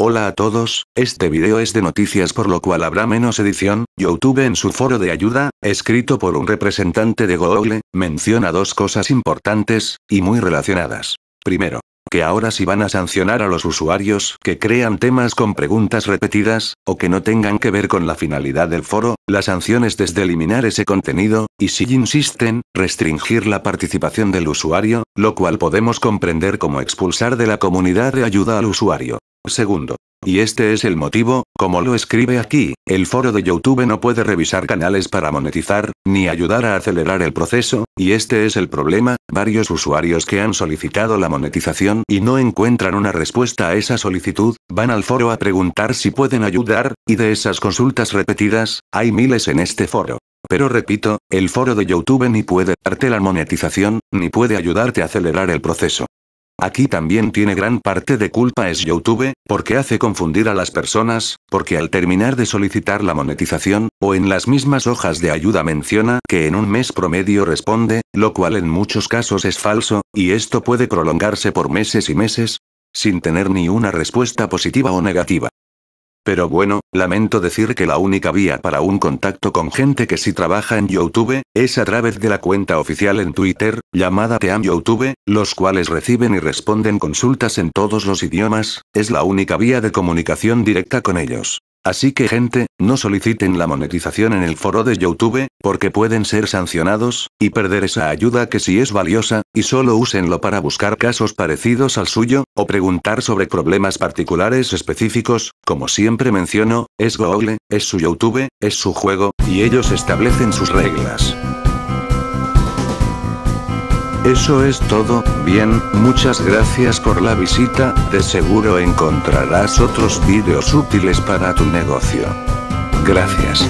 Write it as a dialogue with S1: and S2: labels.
S1: Hola a todos, este video es de noticias por lo cual habrá menos edición, Youtube en su foro de ayuda, escrito por un representante de Google, menciona dos cosas importantes, y muy relacionadas. Primero, que ahora sí van a sancionar a los usuarios que crean temas con preguntas repetidas, o que no tengan que ver con la finalidad del foro, la sanción es desde eliminar ese contenido, y si insisten, restringir la participación del usuario, lo cual podemos comprender como expulsar de la comunidad de ayuda al usuario. Segundo. Y este es el motivo, como lo escribe aquí, el foro de YouTube no puede revisar canales para monetizar, ni ayudar a acelerar el proceso, y este es el problema, varios usuarios que han solicitado la monetización y no encuentran una respuesta a esa solicitud, van al foro a preguntar si pueden ayudar, y de esas consultas repetidas, hay miles en este foro. Pero repito, el foro de YouTube ni puede darte la monetización, ni puede ayudarte a acelerar el proceso. Aquí también tiene gran parte de culpa es YouTube, porque hace confundir a las personas, porque al terminar de solicitar la monetización, o en las mismas hojas de ayuda menciona que en un mes promedio responde, lo cual en muchos casos es falso, y esto puede prolongarse por meses y meses, sin tener ni una respuesta positiva o negativa. Pero bueno, lamento decir que la única vía para un contacto con gente que sí trabaja en YouTube, es a través de la cuenta oficial en Twitter, llamada Team YouTube, los cuales reciben y responden consultas en todos los idiomas, es la única vía de comunicación directa con ellos. Así que gente, no soliciten la monetización en el foro de YouTube, porque pueden ser sancionados, y perder esa ayuda que sí es valiosa, y solo úsenlo para buscar casos parecidos al suyo, o preguntar sobre problemas particulares específicos, como siempre menciono, es Google, es su YouTube, es su juego, y ellos establecen sus reglas. Eso es todo, bien, muchas gracias por la visita, de seguro encontrarás otros vídeos útiles para tu negocio. Gracias.